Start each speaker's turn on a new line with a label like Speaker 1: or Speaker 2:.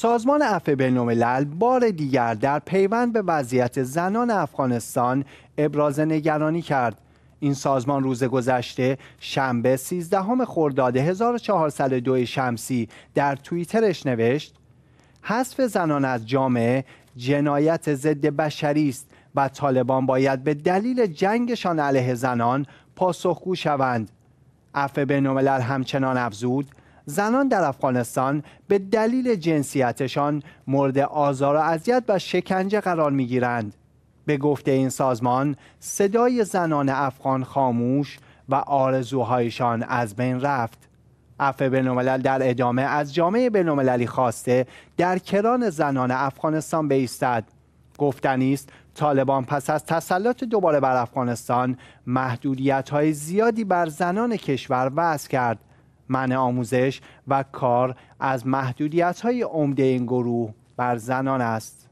Speaker 1: سازمان عفو بین‌الملل بار دیگر در پیوند به وضعیت زنان افغانستان ابراز نگرانی کرد این سازمان روز گذشته شنبه 13 خرداد 1402 شمسی در توییترش نوشت حذف زنان از جامعه جنایت ضد بشری است و طالبان باید به دلیل جنگشان علیه زنان پاسخگو شوند عفو بین‌الملل همچنان افزود زنان در افغانستان به دلیل جنسیتشان مورد آزار و اذیت و شکنجه قرار می گیرند. به گفته این سازمان صدای زنان افغان خاموش و آرزوهایشان از بین رفت. عفه بینالملل در ادامه از جامعه بینالمللی خواسته در کران زنان افغانستان بیستد. گفتنی است طالبان پس از تسلط دوباره بر افغانستان محدودیت های زیادی بر زنان کشور وضع کرد منع آموزش و کار از محدودیت های عمده این گروه بر زنان است